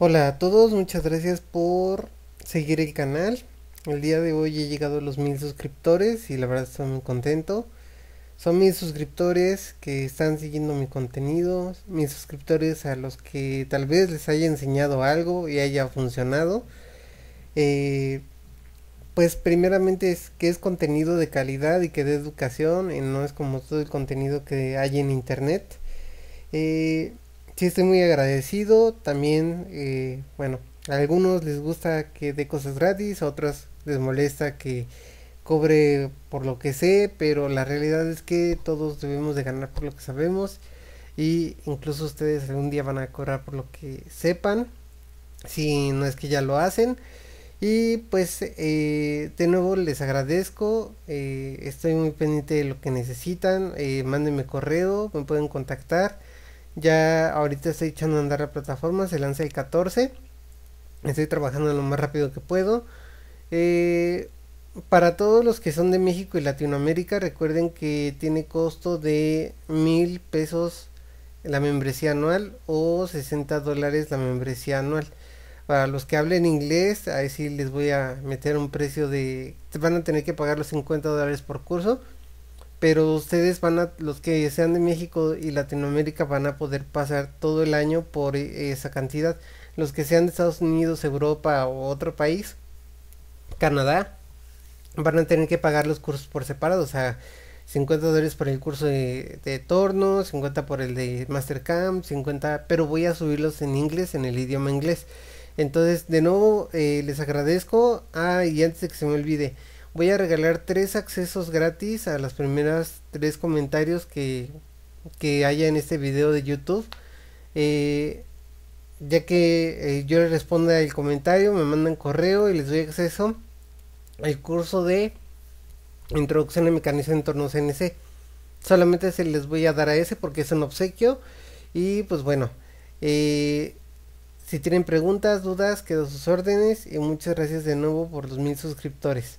Hola a todos, muchas gracias por seguir el canal. El día de hoy he llegado a los mil suscriptores y la verdad estoy muy contento. Son mis suscriptores que están siguiendo mi contenido, mis suscriptores a los que tal vez les haya enseñado algo y haya funcionado. Eh, pues primeramente es que es contenido de calidad y que de educación, y eh, no es como todo el contenido que hay en internet. Eh, sí estoy muy agradecido. También, eh, bueno, a algunos les gusta que dé cosas gratis, a otros les molesta que cobre por lo que sé, pero la realidad es que todos debemos de ganar por lo que sabemos y incluso ustedes algún día van a cobrar por lo que sepan, si no es que ya lo hacen. Y pues eh, de nuevo les agradezco, eh, estoy muy pendiente de lo que necesitan, mándenme correo, me pueden contactar ya ahorita estoy echando a andar la plataforma, se lanza el 14. Estoy trabajando lo más rápido que puedo. Eh, para todos los que son de México y Latinoamérica, recuerden que tiene costo de mil pesos la membresía anual o 60 dólares la membresía anual. Para los que hablen inglés, ahí sí les voy a meter un precio de... Van a tener que pagar los 50 dólares por curso pero ustedes van a, los que sean de México y Latinoamérica van a poder pasar todo el año por e, esa cantidad. Los que sean de Estados Unidos, Europa o otro país, Canadá, van a tener que pagar los cursos por separado, o sea, 50 dólares por el curso de, torno, 50 por el de Mastercam, 50, pero voy a subirlos en inglés, en el idioma inglés. Entonces, de nuevo, eh, les agradezco. Ah, y antes de que se me olvide, voy a regalar tres accesos gratis a las primeras tres comentarios que, haya en este video de YouTube. Eh, ya que eh, yo les responda el comentario, me mandan correo y les doy acceso al curso de Introducción a mecanismo de entorno CNC Solamente se les voy a dar a ese porque es un obsequio. Y pues bueno, eh, si tienen preguntas, dudas, quedo a sus órdenes. Y muchas gracias de nuevo por los mil suscriptores.